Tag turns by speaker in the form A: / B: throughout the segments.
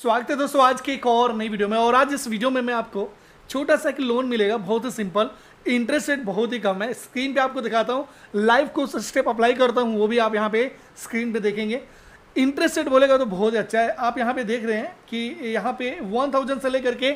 A: स्वागत है दोस्तों आज के एक और नई वीडियो में और आज इस वीडियो में मैं आपको छोटा सा एक लोन मिलेगा बहुत ही सिंपल इंटरेस्ट रेट बहुत ही कम है स्क्रीन पे आपको दिखाता हूँ लाइव कोर्स स्टेप अप्लाई करता हूँ वो भी आप यहाँ पे स्क्रीन पे देखेंगे इंटरेस्ट रेट बोलेगा तो बहुत ही अच्छा है आप यहाँ पे देख रहे हैं कि यहाँ पे वन थाउजेंड से लेकर के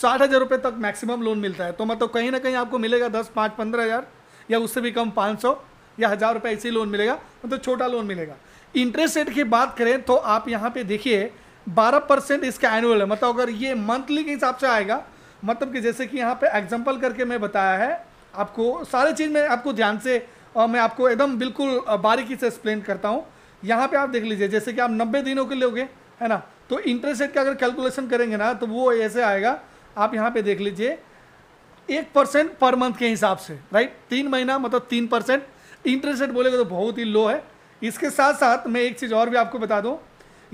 A: साठ हज़ार रुपये तक मैक्सिमम लोन मिलता है तो मतलब कहीं ना कहीं आपको मिलेगा दस पाँच पंद्रह हज़ार या उससे भी कम पाँच सौ या हज़ार रुपये ऐसे लोन मिलेगा मतलब छोटा लोन मिलेगा इंटरेस्ट रेट की बात करें तो आप यहाँ पे देखिए बारह परसेंट इसका एनुअल है मतलब अगर ये मंथली के हिसाब से आएगा मतलब कि जैसे कि यहाँ पे एग्जांपल करके मैं बताया है आपको सारे चीज़ में आपको ध्यान से और मैं आपको एकदम बिल्कुल बारीकी से एक्सप्लेन करता हूँ यहाँ पे आप देख लीजिए जैसे कि आप नब्बे दिनों के लोगे है ना तो इंटरेस्ट रेट का अगर कैलकुलेशन करेंगे ना तो वो ऐसे आएगा आप यहाँ पे देख लीजिए एक परसेंट पर मंथ के हिसाब से राइट तीन महीना मतलब तीन परसेंट इंटरेस्ट रेट बोलेगा तो बहुत ही लो है इसके साथ साथ मैं एक चीज़ और भी आपको बता दूँ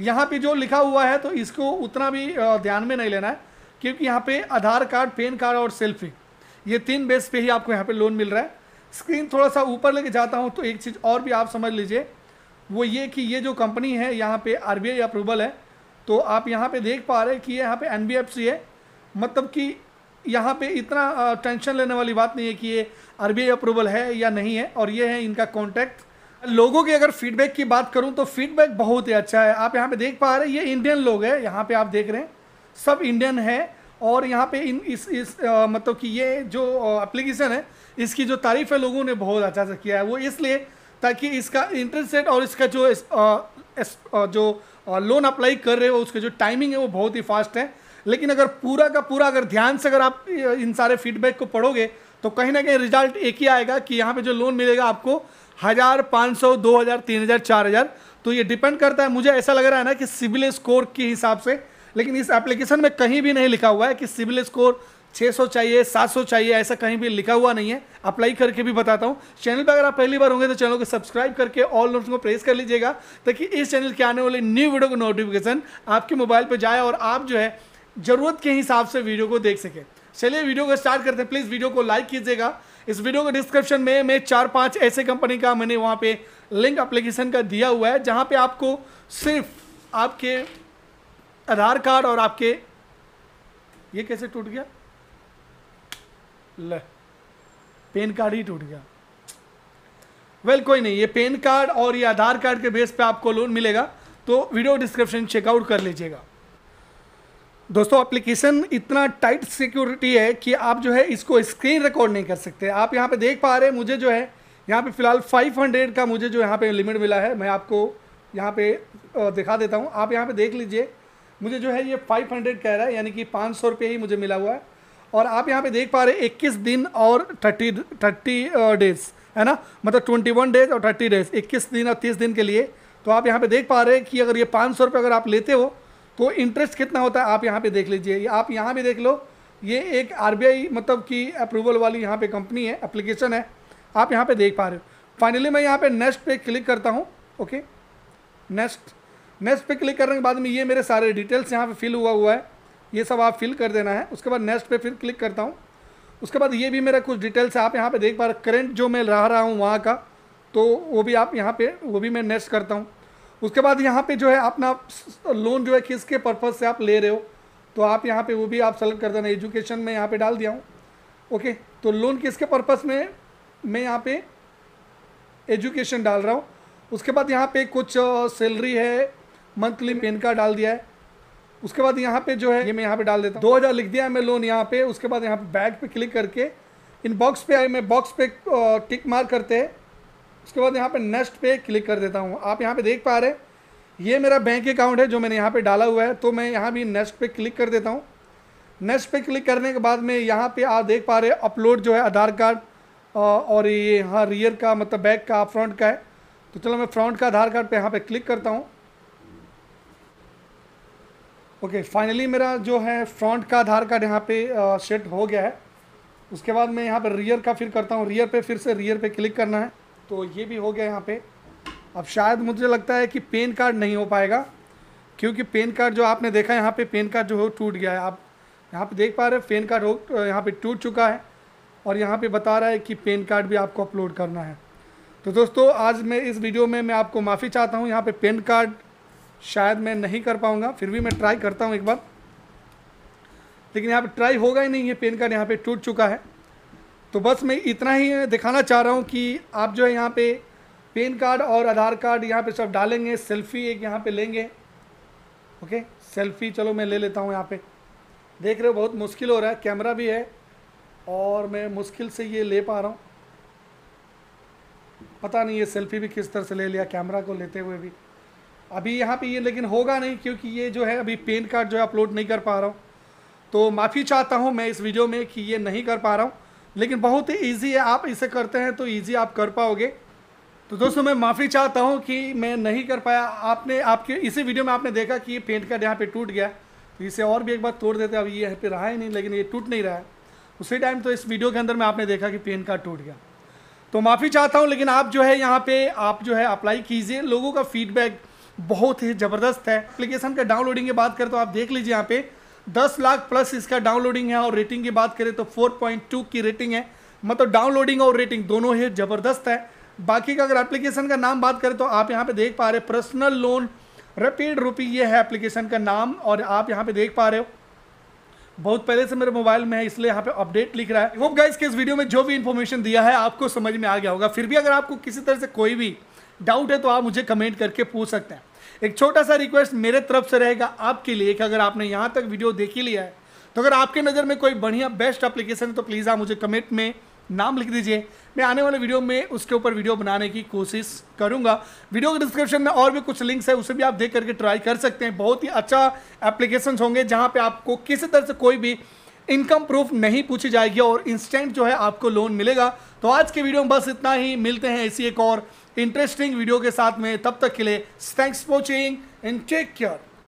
A: यहाँ पे जो लिखा हुआ है तो इसको उतना भी ध्यान में नहीं लेना है क्योंकि यहाँ पे आधार कार्ड पेन कार्ड और सेल्फी ये तीन बेस पे ही आपको यहाँ पे लोन मिल रहा है स्क्रीन थोड़ा सा ऊपर लेके जाता हूँ तो एक चीज़ और भी आप समझ लीजिए वो ये कि ये जो कंपनी है यहाँ पे आर अप्रूवल है तो आप यहाँ पर देख पा रहे हैं कि यहाँ पर एन है मतलब कि यहाँ पर इतना टेंशन लेने वाली बात नहीं है कि ये आर अप्रूवल है या नहीं है और ये है इनका कॉन्टैक्ट लोगों की अगर फीडबैक की बात करूं तो फीडबैक बहुत ही अच्छा है आप यहाँ पे देख पा रहे हैं ये इंडियन लोग हैं यहाँ पे आप देख रहे हैं सब इंडियन है और यहाँ पे इन इस इस मतलब कि ये जो एप्लीकेशन है इसकी जो तारीफ है लोगों ने बहुत अच्छा से किया है वो इसलिए ताकि इसका इंटरेस्ट रेट और इसका जो इस, आ, इस, आ, जो लोन अप्लाई कर रहे हो उसका जो टाइमिंग है वो बहुत ही फास्ट है लेकिन अगर पूरा का पूरा अगर ध्यान से अगर आप इन सारे फीडबैक को पढ़ोगे तो कहीं ना कहीं रिजल्ट एक ही आएगा कि यहाँ पे जो लोन मिलेगा आपको हज़ार पाँच सौ दो हज़ार तीन हज़ार चार हज़ार तो ये डिपेंड करता है मुझे ऐसा लग रहा है ना कि सिविल स्कोर के हिसाब से लेकिन इस एप्लीकेशन में कहीं भी नहीं लिखा हुआ है कि सिविल स्कोर 600 चाहिए 700 चाहिए ऐसा कहीं भी लिखा हुआ नहीं है अप्लाई करके भी बताता हूँ चैनल पर अगर आप पहली बार होंगे तो चैनल को सब्सक्राइब करके ऑल नोट्स को प्रेस कर लीजिएगा ताकि इस चैनल के आने वाले न्यू वीडियो का नोटिफिकेशन आपके मोबाइल पर जाए और आप जो है ज़रूरत के हिसाब से वीडियो को देख सकें चलिए वीडियो को स्टार्ट करते हैं प्लीज़ वीडियो को लाइक कीजिएगा इस वीडियो के डिस्क्रिप्शन में मैं चार पांच ऐसे कंपनी का मैंने वहाँ पे लिंक अप्लीकेशन का दिया हुआ है जहाँ पे आपको सिर्फ आपके आधार कार्ड और आपके ये कैसे टूट गया ले पेन कार्ड ही टूट गया वेल well, कोई नहीं ये पेन कार्ड और ये आधार कार्ड के बेस पे आपको लोन मिलेगा तो वीडियो डिस्क्रिप्शन चेकआउट कर लीजिएगा दोस्तों एप्लीकेशन इतना टाइट सिक्योरिटी है कि आप जो है इसको स्क्रीन रिकॉर्ड नहीं कर सकते आप यहाँ पे देख पा रहे हैं मुझे जो है यहाँ पे फ़िलहाल 500 का मुझे जो यहाँ पे लिमिट मिला है मैं आपको यहाँ पे दिखा देता हूँ आप यहाँ पे देख लीजिए मुझे जो है ये 500 कह रहा है यानी कि पाँच सौ ही मुझे मिला हुआ है और आप यहाँ पर देख पा रहे इक्कीस दिन और थर्टी थर्टी डेज है ना मतलब ट्वेंटी वन डेज और थर्टी डेज इक्कीस दिन और तीस दिन के लिए तो आप यहाँ पर देख पा रहे हैं कि अगर ये पाँच सौ अगर आप लेते हो तो इंटरेस्ट कितना होता है आप यहाँ पे देख लीजिए आप यहाँ भी देख लो ये एक आरबीआई मतलब कि अप्रूवल वाली यहाँ पे कंपनी है एप्लीकेशन है आप यहाँ पे देख पा रहे हो फाइनली मैं यहाँ पे नेक्स्ट पे क्लिक करता हूँ ओके नेक्स्ट नेक्स्ट पे क्लिक करने के बाद में ये मेरे सारे डिटेल्स यहाँ पे फिल हुआ हुआ है ये सब आप फिल कर देना है उसके बाद नेक्स्ट पे फिर क्लिक करता हूँ उसके बाद ये भी मेरा कुछ डिटेल्स है आप यहाँ पे देख पा रहे करेंट जो मैं रह रहा हूँ वहाँ का तो वो भी आप यहाँ पे वो भी मैं नेक्स्ट करता हूँ उसके बाद यहाँ पे जो है अपना लोन जो है किसके पर्पज़ से आप ले रहे हो तो आप यहाँ पे वो भी आप सेलेक्ट कर देना एजुकेशन में यहाँ पे डाल दिया हूँ ओके तो लोन किसके पर्पज़ में मैं यहाँ पे एजुकेशन डाल रहा हूँ उसके बाद यहाँ पे कुछ सैलरी है मंथली पेन का डाल दिया है उसके बाद यहाँ पे जो है ये मैं यहाँ पे डाल देता हूँ दो हज़ार लिख दिया है मैं लोन यहाँ पे उसके बाद यहाँ पे बैग पे क्लिक करके इन बॉक्स पे आए मैं बॉक्स पे टिक मार करते हैं उसके बाद यहाँ पे नेक्स्ट पे क्लिक कर देता हूँ आप यहाँ पे देख पा रहे हैं ये मेरा बैंक अकाउंट है जो मैंने यहाँ पे डाला हुआ है तो मैं यहाँ भी नेक्स्ट पे क्लिक कर देता हूँ नेक्स्ट पे क्लिक करने के बाद में यहाँ पे आप देख पा रहे हैं अपलोड जो है आधार कार्ड और ये यहाँ रियर का मतलब बैक का फ्रंट का है तो चलो मैं फ्रंट का आधार कार्ड पर यहाँ पर क्लिक करता हूँ ओके फाइनली मेरा जो है फ्रंट का आधार कार्ड यहाँ पे सेट हो गया है उसके बाद मैं यहाँ पर रियर का फिर करता हूँ रियर पे फिर से रियर पे क्लिक करना है तो ये भी हो गया यहाँ पे अब शायद मुझे लगता है कि पेन कार्ड नहीं हो पाएगा क्योंकि पेन कार्ड जो आपने देखा यहाँ पे पेन कार्ड जो है टूट गया है आप यहाँ पे देख पा रहे हैं पेन कार्ड हो यहाँ पे टूट चुका है और यहाँ पे बता रहा है कि पेन कार्ड भी आपको अपलोड करना है तो दोस्तों आज मैं इस वीडियो में मैं आपको माफ़ी चाहता हूँ यहाँ पे पेन कार्ड शायद मैं नहीं कर पाऊँगा फिर भी मैं ट्राई करता हूँ एक बार लेकिन यहाँ पर ट्राई होगा ही नहीं है पेन कार्ड यहाँ पर टूट चुका है तो बस मैं इतना ही दिखाना चाह रहा हूँ कि आप जो है यहाँ पे पेन कार्ड और आधार कार्ड यहाँ पे सब डालेंगे सेल्फ़ी एक यहाँ पे लेंगे ओके सेल्फ़ी चलो मैं ले लेता हूँ यहाँ पे देख रहे हो बहुत मुश्किल हो रहा है कैमरा भी है और मैं मुश्किल से ये ले पा रहा हूँ पता नहीं ये सेल्फ़ी भी किस तरह से ले लिया कैमरा को लेते हुए भी अभी यहाँ पे ये लेकिन होगा नहीं क्योंकि ये जो है अभी पेन कार्ड जो है अपलोड नहीं कर पा रहा हूँ तो माफ़ी चाहता हूँ मैं इस वीडियो में कि ये नहीं कर पा रहा हूँ लेकिन बहुत ही ईजी है आप इसे करते हैं तो ईजी आप कर पाओगे तो दोस्तों मैं माफ़ी चाहता हूँ कि मैं नहीं कर पाया आपने आपके इसी वीडियो में आपने देखा कि ये पेंट कार्ड यहाँ पे टूट गया तो इसे और भी एक बार तोड़ देते अब ये यहाँ पे रहा ही नहीं लेकिन ये टूट नहीं रहा है उसी टाइम तो इस वीडियो के अंदर में आपने देखा कि पेंट कार्ड टूट गया तो माफ़ी चाहता हूँ लेकिन आप जो है यहाँ पर आप जो है अप्लाई कीजिए लोगों का फीडबैक बहुत ही ज़बरदस्त है अप्लीकेशन का डाउनलोडिंग की बात करें तो आप देख लीजिए यहाँ पर दस लाख प्लस इसका डाउनलोडिंग है और रेटिंग की बात करें तो फोर पॉइंट टू की रेटिंग है मतलब डाउनलोडिंग और रेटिंग दोनों ही ज़बरदस्त है बाकी का अगर एप्लीकेशन का नाम बात करें तो आप यहाँ पे देख पा रहे पर्सनल लोन रपीड रुपी ये है एप्लीकेशन का नाम और आप यहाँ पे देख पा रहे हो बहुत पहले से मेरे मोबाइल में है इसलिए यहाँ पे अपडेट लिख रहा है होप गाइस के इस वीडियो में जो भी इन्फॉर्मेशन दिया है आपको समझ में आ गया होगा फिर भी अगर आपको किसी तरह से कोई भी डाउट है तो आप मुझे कमेंट करके पूछ सकते हैं एक छोटा सा रिक्वेस्ट मेरे तरफ से रहेगा आपके लिए कि अगर आपने यहाँ तक वीडियो देख ही लिया है तो अगर आपके नज़र में कोई बढ़िया बेस्ट एप्लीकेशन है तो प्लीज़ आप मुझे कमेंट में नाम लिख दीजिए मैं आने वाले वीडियो में उसके ऊपर वीडियो बनाने की कोशिश करूंगा वीडियो के डिस्क्रिप्शन में और भी कुछ लिंक्स है उसे भी आप देख करके ट्राई कर सकते हैं बहुत ही अच्छा एप्लीकेशन होंगे जहां पे आपको किसी तरह से कोई भी इनकम प्रूफ नहीं पूछी जाएगी और इंस्टेंट जो है आपको लोन मिलेगा तो आज के वीडियो में बस इतना ही मिलते हैं इसी एक और इंटरेस्टिंग वीडियो के साथ में तब तक के लिए thanks watching and take care